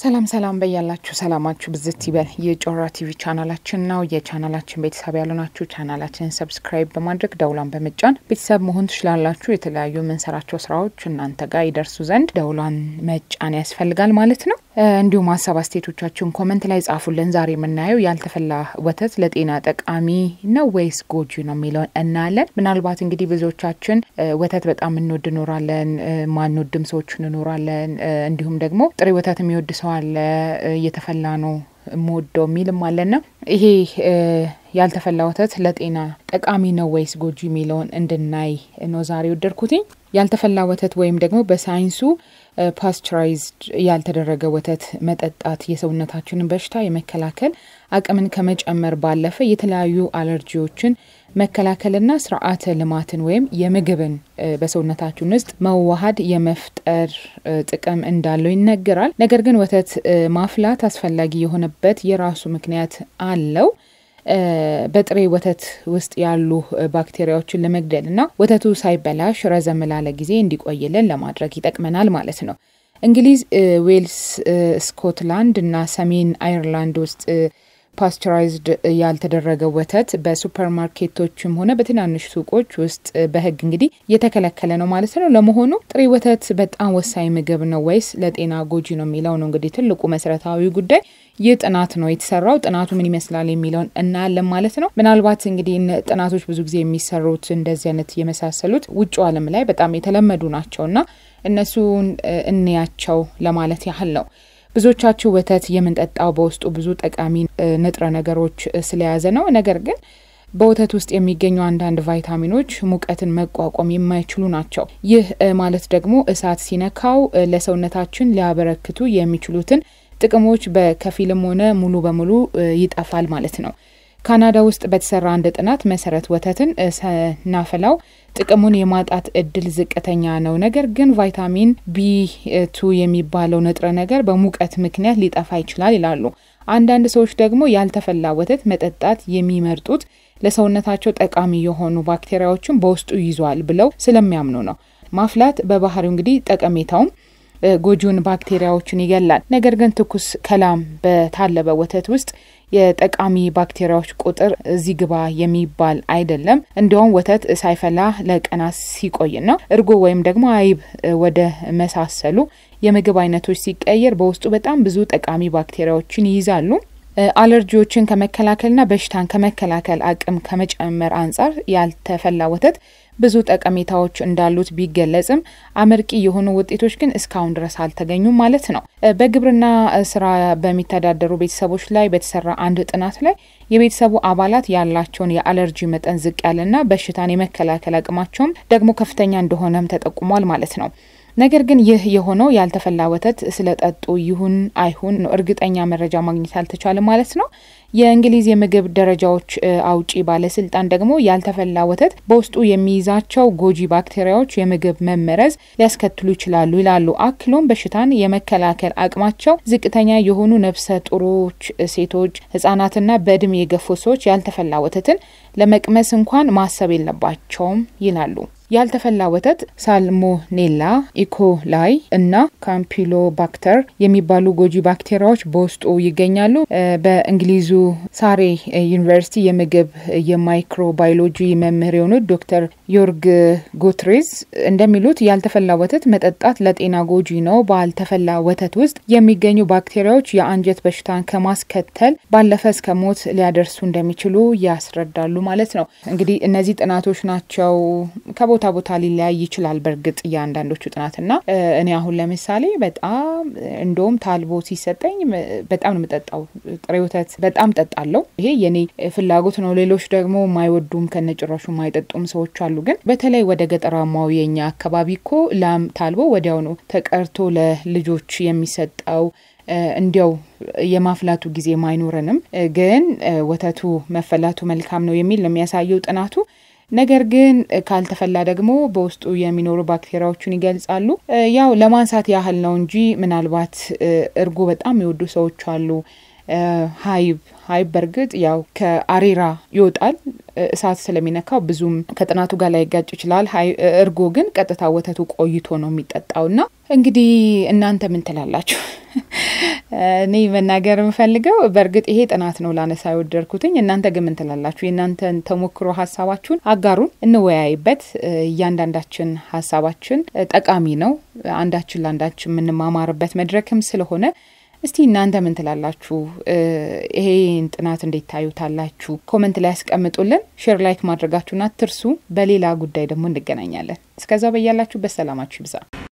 ሰላም ሰላም በያላችሁ ሰላማችሁ ብዝት ይበል። የጮራ ቲቪ ቻናላችን ነው። የቻናላችን ቤተሰብ ያሉ ናችሁ። ቻናላችን ሰብስክራይብ በማድረግ ደውሏን በመጫን ቤተሰብ መሆን ትችላላችሁ። የተለያዩ የምንሰራቸው ስራዎች እናንተ ጋር ይደርሱ ዘንድ ደውሏን መጫን ያስፈልጋል ማለት ነው። እንዲሁም ሀሳብ አስተያየቶቻችሁን ኮመንት ላይ ጻፉልን። ዛሬ የምናየው ያልተፈላ ወተት ለጤና ጠቃሚ ነው ወይስ ጎጂ ነው የሚለውን እናያለን። ምናልባት እንግዲህ ብዙዎቻችን ወተት በጣም እንወድ እኖራለን፣ ማንወድም ሰዎች እንኖራለን። እንዲሁም ደግሞ ጥሬ ወተት የሚወድ ሰው አለ፣ እየተፈላ ነው የምወደው የሚልም አለና ይሄ ያልተፈላ ወተት ለጤና ጠቃሚ ነው ወይስ ጎጂ የሚለውን እንድናይ ነው ዛሬ ወደድኩትኝ። ያልተፈላ ወተት ወይም ደግሞ በሳይንሱ ፓስቸራይዝድ ያልተደረገ ወተት መጠጣት የሰውነታችንን በሽታ የመከላከል አቅምን ከመጨመር ባለፈ የተለያዩ አለርጂዎችን መከላከልና ስርዓተ ልማትን ወይም የምግብን በሰውነታችን ውስጥ መዋሃድ የመፍጠር ጥቅም እንዳለው ይነገራል። ነገር ግን ወተት ማፍላት አስፈላጊ የሆነበት የራሱ ምክንያት አለው። በጥሬ ወተት ውስጥ ያሉ ባክቴሪያዎችን ለመግደል እና ወተቱ ሳይበላሽ ረዘም ላለ ጊዜ እንዲቆይልን ለማድረግ ይጠቅመናል ማለት ነው። እንግሊዝ፣ ዌልስ፣ ስኮትላንድ እና ሰሜን አይርላንድ ውስጥ ፓስቸራይዝድ ያልተደረገ ወተት በሱፐርማርኬቶችም ሆነ በትናንሽ ሱቆች ውስጥ በህግ እንግዲህ የተከለከለ ነው ማለት ነው። ለመሆኑ ጥሬ ወተት በጣም ወሳኝ ምግብ ነው ወይስ ለጤና ጎጂ ነው የሚለው ነው እንግዲህ ትልቁ መሰረታዊ ጉዳይ። ይህ ጥናት ነው የተሰራው። ጥናቱ ምን ይመስላል የሚለውን እናያለን ማለት ነው። ምናልባት እንግዲህ ጥናቶች ብዙ ጊዜ የሚሰሩት እንደዚህ አይነት የመሳሰሉት ውጭ ዓለም ላይ በጣም የተለመዱ ናቸውና እነሱን እንያቸው ለማለት ያህል ነው። ብዙዎቻችሁ ወተት የምንጠጣው በውስጡ ብዙ ጠቃሚ ንጥረ ነገሮች ስለያዘ ነው። ነገር ግን በወተት ውስጥ የሚገኙ አንዳንድ ቫይታሚኖች ሙቀትን መቋቋም የማይችሉ ናቸው። ይህ ማለት ደግሞ እሳት ሲነካው ለሰውነታችን ሊያበረክቱ የሚችሉትን ጥቅሞች በከፊልም ሆነ ሙሉ በሙሉ ይጠፋል ማለት ነው። ካናዳ ውስጥ በተሰራ አንድ ጥናት መሰረት ወተትን ስናፈላው ጥቅሙን የማጣት እድል ዝቅተኛ ነው። ነገር ግን ቫይታሚን ቢ ቱ የሚባለው ንጥረ ነገር በሙቀት ምክንያት ሊጠፋ ይችላል ይላሉ። አንዳንድ ሰዎች ደግሞ ያልተፈላ ወተት መጠጣት የሚመርጡት ለሰውነታቸው ጠቃሚ የሆኑ ባክቴሪያዎችን በውስጡ ይዟል ብለው ስለሚያምኑ ነው። ማፍላት በባህሪው እንግዲህ ጠቀሜታውም ጎጂውን ባክቴሪያዎችን ይገላል። ነገር ግን ትኩስ ከላም በታለበ ወተት ውስጥ የጠቃሚ ባክቴሪያዎች ቁጥር እዚህ ግባ የሚባል አይደለም። እንዲያውም ወተት ሳይፈላ ለቀናት ሲቆይና እርጎ ወይም ደግሞ አይብ ወደ መሳሰሉ የምግብ አይነቶች ሲቀየር በውስጡ በጣም ብዙ ጠቃሚ ባክቴሪያዎችን ይይዛሉ። አለርጂዎችን ከመከላከልና በሽታን ከመከላከል አቅም ከመጨመር አንጻር ያልተፈላ ወተት ብዙ ጠቀሜታዎች እንዳሉት ቢገለጽም አመርቂ የሆኑ ውጤቶች ግን እስካሁን ድረስ አልተገኙም ማለት ነው። በግብርና ስራ በሚተዳደሩ ቤተሰቦች ላይ በተሰራ አንድ ጥናት ላይ የቤተሰቡ አባላት ያላቸውን የአለርጂ መጠን ዝቅ ያለና በሽታን የመከላከል አቅማቸውም ደግሞ ከፍተኛ እንደሆነም ተጠቁሟል ማለት ነው። ነገር ግን ይህ የሆነው ያልተፈላ ወተት ስለጠጡ ይሁን አይሁን እርግጠኛ መረጃ ማግኘት አልተቻለም ማለት ነው። የእንግሊዝ የምግብ ደረጃዎች አውጪ ባለስልጣን ደግሞ ያልተፈላ ወተት በውስጡ የሚይዛቸው ጎጂ ባክቴሪያዎች የምግብ መመረዝ ሊያስከትሉ ይችላሉ ይላሉ። አክሎም በሽታን የመከላከል አቅማቸው ዝቅተኛ የሆኑ ነፍሰ ጡሮች፣ ሴቶች፣ ህጻናትና በእድሜ የገፉ ሰዎች ያልተፈላ ወተትን ለመቅመስ እንኳን ማሰብ የለባቸውም ይላሉ። ያልተፈላ ወተት ሳልሞኔላ፣ ኢኮላይ እና ካምፒሎባክተር የሚባሉ ጎጂ ባክቴሪያዎች በውስጡ ይገኛሉ። በእንግሊዙ ሳሬ ዩኒቨርሲቲ የምግብ የማይክሮ ባዮሎጂ መምህር የሆኑት ዶክተር ዮርግ ጉትሬዝ እንደሚሉት ያልተፈላ ወተት መጠጣት ለጤና ጎጂ ነው። ባልተፈላ ወተት ውስጥ የሚገኙ ባክቴሪያዎች የአንጀት በሽታን ከማስከተል ባለፈ እስከ ሞት ሊያደርሱ እንደሚችሉ ያስረዳሉ ማለት ነው። እንግዲህ እነዚህ ጥናቶች ናቸው። ከቦታ ቦታ ሊለያይ ይችላል በእርግጥ የአንዳንዶቹ ጥናትና እኔ አሁን ለምሳሌ በጣም እንደውም ታልቦ ሲሰጠኝ በጣም ነው የምጠጣው ጥሬ ወተት በጣም በጣም ጠጣለው። ይሄ የኔ ፍላጎት ነው። ሌሎች ደግሞ ማይወዱም ከነጭራሹ ማይጠጡም ሰዎች አሉ። ግን በተለይ ወደ ገጠራማው የኛ አካባቢ እኮ ላም ታልቦ ወዲያው ነው ተቀርቶ ለልጆች የሚሰጠው። እንዲያው የማፍላቱ ጊዜ ማይኖረንም ግን ወተቱ መፈላቱ መልካም ነው የሚል ነው የሚያሳየው ጥናቱ። ነገር ግን ካልተፈላ ደግሞ በውስጡ የሚኖሩ ባክቴሪያዎቹን ይገልጻሉ። ያው ለማንሳት ያህል ነው እንጂ ምናልባት እርጎ በጣም የወዱ ሰዎች አሉ። ሀይብ ሀይብ በእርግጥ ያው ከአሬራ ይወጣል እሳት ስለሚነካው ብዙም ከጥናቱ ጋር ላይጋጭ ይችላል። እርጎ ግን ቀጥታ ወተቱ ቆይቶ ነው የሚጠጣው። ና እንግዲህ እናንተ ምን ትላላችሁ? እኔ መናገር የምፈልገው በእርግጥ ይሄ ጥናት ነው ላነሳ የወደድኩትኝ። እናንተ ግን ምን ትላላችሁ? የእናንተን ተሞክሮ ሀሳባችሁን አጋሩን፣ እንወያይበት። እያንዳንዳችን ሀሳባችን ጠቃሚ ነው፣ አንዳችን ለአንዳችን የምንማማርበት መድረክም ስለሆነ እስቲ እናንተ ምን ትላላችሁ? ይሄን ጥናት እንዴት ታዩታላችሁ? ኮመንት ላይ ያስቀምጡልን። ሼር ላይክ ማድረጋችሁን አትርሱ። በሌላ ጉዳይ ደግሞ እንገናኛለን። እስከዛው በያላችሁበት ሰላማችሁ ይብዛ።